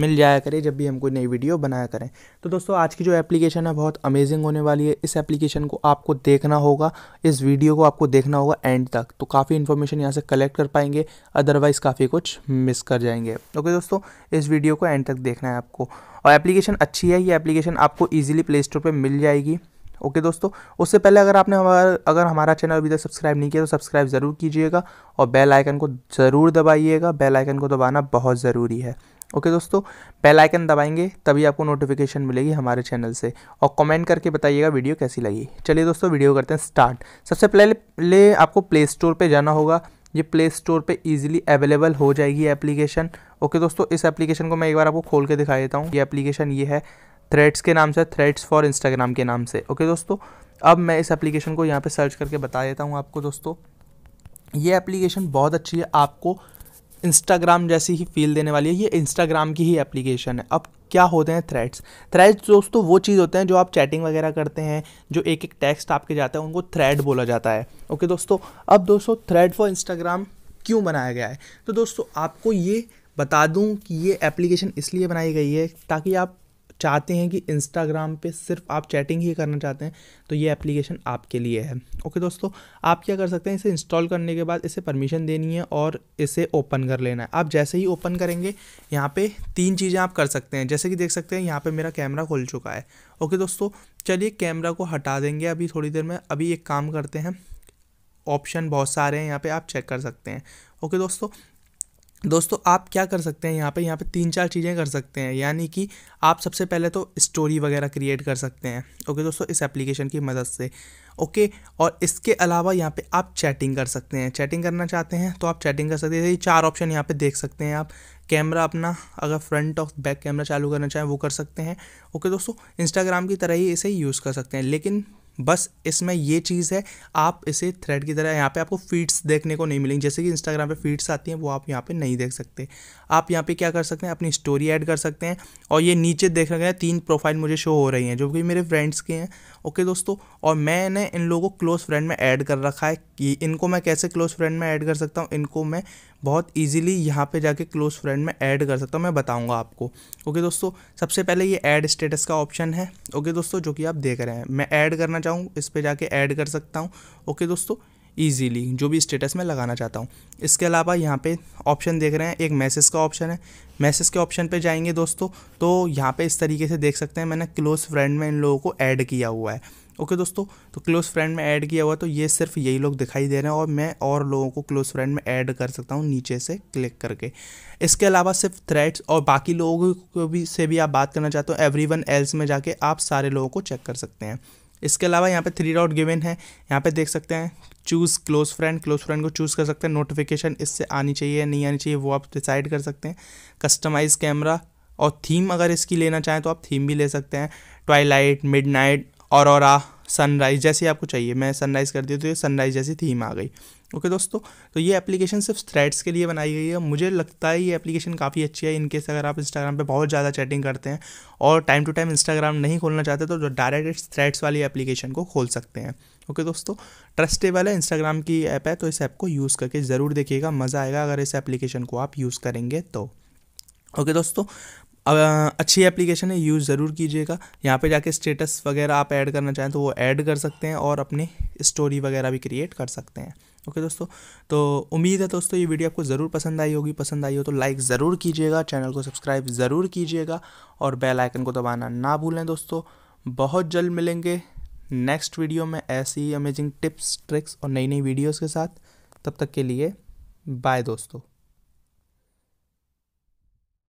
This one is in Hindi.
मिल जाया करे जब भी हम कोई नई वीडियो बनाया करें तो दोस्तों आज की जो एप्लीकेशन है बहुत अमेजिंग होने वाली है इस एप्लीकेशन को आपको देखना होगा इस वीडियो को आपको देखना होगा एंड तक तो काफ़ी इन्फॉर्मेशन यहाँ से कलेक्ट कर पाएंगे अदरवाइज़ काफ़ी कुछ मिस कर जाएंगे ओके दोस्तों इस वीडियो को एंड तक देखना है आपको और एप्लीकेशन अच्छी है ये एप्लीकेशन आपको ईजिली प्ले स्टोर पर मिल जाएगी ओके दोस्तों उससे पहले अगर आपने हमारा अगर हमारा चैनल अभी तक सब्सक्राइब नहीं किया तो सब्सक्राइब ज़रूर कीजिएगा और बेल आइकन को ज़रूर दबाइएगा बेल आइकन को दबाना बहुत ज़रूरी है ओके दोस्तों बेल आइकन दबाएंगे तभी आपको नोटिफिकेशन मिलेगी हमारे चैनल से और कमेंट करके बताइएगा वीडियो कैसी लगी चलिए दोस्तों वीडियो करते हैं स्टार्ट सबसे पहले आपको प्ले स्टोर पर जाना होगा ये प्ले स्टोर पे इजीली अवेलेबल हो जाएगी एप्लीकेशन ओके दोस्तों इस एप्लीकेशन को मैं एक बार आपको खोल के दिखा देता हूँ ये एप्लीकेशन ये है थ्रेड्स के नाम से थ्रेड्स फॉर इंस्टाग्राम के नाम से ओके दोस्तों अब मैं इस एप्लीकेशन को यहाँ पे सर्च करके बता देता हूँ आपको दोस्तों ये एप्लीकेशन बहुत अच्छी है आपको इंस्टाग्राम जैसी ही फील देने वाली है ये इंस्टाग्राम की ही एप्लीकेशन है अब क्या होते हैं थ्रेड्स थ्रेड्स दोस्तों वो चीज़ होते हैं जो आप चैटिंग वगैरह करते हैं जो एक एक टेक्स्ट आपके जाते हैं उनको थ्रेड बोला जाता है ओके दोस्तों अब दोस्तों थ्रेड फॉर इंस्टाग्राम क्यों बनाया गया है तो दोस्तों आपको ये बता दूं कि ये एप्लीकेशन इसलिए बनाई गई है ताकि आप चाहते हैं कि इंस्टाग्राम पे सिर्फ आप चैटिंग ही करना चाहते हैं तो ये एप्लीकेशन आपके लिए है ओके दोस्तों आप क्या कर सकते हैं इसे इंस्टॉल करने के बाद इसे परमिशन देनी है और इसे ओपन कर लेना है आप जैसे ही ओपन करेंगे यहाँ पर तीन चीज़ें आप कर सकते हैं जैसे कि देख सकते हैं यहाँ पर मेरा कैमरा खुल चुका है ओके दोस्तों चलिए कैमरा को हटा देंगे अभी थोड़ी देर में अभी एक काम करते हैं ऑप्शन बहुत सारे हैं यहाँ पे आप चेक कर सकते हैं ओके दोस्तों दोस्तों आप क्या कर सकते हैं यहाँ पे यहाँ पे तीन चार चीज़ें कर सकते हैं यानी कि आप सबसे पहले तो स्टोरी वगैरह क्रिएट कर सकते हैं ओके दोस्तों इस एप्लीकेशन की मदद से ओके और इसके अलावा यहाँ पे आप चैटिंग कर सकते हैं चैटिंग करना चाहते हैं तो आप चैटिंग कर सकते हैं ये चार ऑप्शन यहाँ पर देख सकते हैं आप कैमरा अपना अगर फ्रंट और बैक कैमरा चालू करना चाहें वो कर सकते हैं ओके दोस्तों इंस्टाग्राम की तरह ही इसे यूज़ कर सकते हैं लेकिन बस इसमें ये चीज़ है आप इसे थ्रेड की तरह यहाँ पे आपको फीड्स देखने को नहीं मिलेंगी जैसे कि इंस्टाग्राम पे फीड्स आती हैं वो आप यहाँ पे नहीं देख सकते आप यहाँ पे क्या कर सकते हैं अपनी स्टोरी ऐड कर सकते हैं और ये नीचे देख रहे हैं तीन प्रोफाइल मुझे शो हो रही हैं जो कि मेरे फ्रेंड्स के हैं ओके दोस्तों और मैंने इन लोगों को क्लोज़ फ्रेंड में ऐड कर रखा है कि इनको मैं कैसे क्लोज़ फ्रेंड में ऐड कर सकता हूँ इनको मैं बहुत इजीली यहाँ पे जाके क्लोज़ फ्रेंड में ऐड कर सकता हूँ मैं बताऊँगा आपको ओके दोस्तों सबसे पहले ये ऐड स्टेटस का ऑप्शन है ओके दोस्तों जो कि आप देख रहे हैं मैं ऐड करना चाहूँ इस पर जाके ऐड कर सकता हूँ ओके दोस्तों ईजीली जो भी स्टेटस में लगाना चाहता हूँ इसके अलावा यहाँ पे ऑप्शन देख रहे हैं एक मैसेज का ऑप्शन है मैसेज के ऑप्शन पे जाएंगे दोस्तों तो यहाँ पे इस तरीके से देख सकते हैं मैंने क्लोज़ फ्रेंड में इन लोगों को ऐड किया हुआ है ओके दोस्तों तो क्लोज़ फ्रेंड में ऐड किया हुआ तो ये सिर्फ यही लोग दिखाई दे रहे हैं और मैं और लोगों को क्लोज़ फ्रेंड में ऐड कर सकता हूँ नीचे से क्लिक करके इसके अलावा सिर्फ थ्रेड्स और बाकी लोगों को भी से भी आप बात करना चाहते हो एवरी वन एल्स में जाके आप सारे लोगों को चेक कर सकते हैं इसके अलावा यहाँ पे थ्री डॉट गिवन है यहाँ पे देख सकते हैं choose close friend close friend को चूज़ कर सकते हैं नोटिफिकेशन इससे आनी चाहिए या नहीं आनी चाहिए वो आप डिसाइड कर सकते हैं कस्टमाइज कैमरा और थीम अगर इसकी लेना चाहें तो आप थीम भी ले सकते हैं ट्वाइलाइट मिडनाइट और सनराइज जैसी आपको चाहिए मैं सनराइज कर दी तो ये सनराइज जैसी थीम आ गई ओके okay दोस्तों तो ये एप्लीकेशन सिर्फ थ्रेड्स के लिए बनाई गई है मुझे लगता है ये एप्लीकेशन काफ़ी अच्छी है इनकेस अगर आप इंस्टाग्राम पे बहुत ज़्यादा चैटिंग करते हैं और टाइम टू टाइम इंस्टाग्राम नहीं खोलना चाहते तो डायरेक्ट थ्रेड्स वाली एप्लीकेशन को खोल सकते हैं ओके okay दोस्तों ट्रस्टेबल है इंस्टाग्राम की ऐप है तो इस ऐप को यूज़ करके ज़रूर देखिएगा मज़ा आएगा अगर इस एप्लीकेशन को आप यूज़ करेंगे तो ओके okay दोस्तों अच्छी एप्लीकेशन है यूज़ ज़रूर कीजिएगा यहाँ पे जाके स्टेटस वगैरह आप ऐड करना चाहें तो वो ऐड कर सकते हैं और अपनी स्टोरी वगैरह भी क्रिएट कर सकते हैं ओके दोस्तों तो उम्मीद है दोस्तों ये वीडियो आपको ज़रूर पसंद आई होगी पसंद आई हो तो लाइक ज़रूर कीजिएगा चैनल को सब्सक्राइब ज़रूर कीजिएगा और बेल आइकन को दबाना ना भूलें दोस्तों बहुत जल्द मिलेंगे नेक्स्ट वीडियो में ऐसी अमेजिंग टिप्स ट्रिक्स और नई नई वीडियोज़ के साथ तब तक के लिए बाय दोस्तों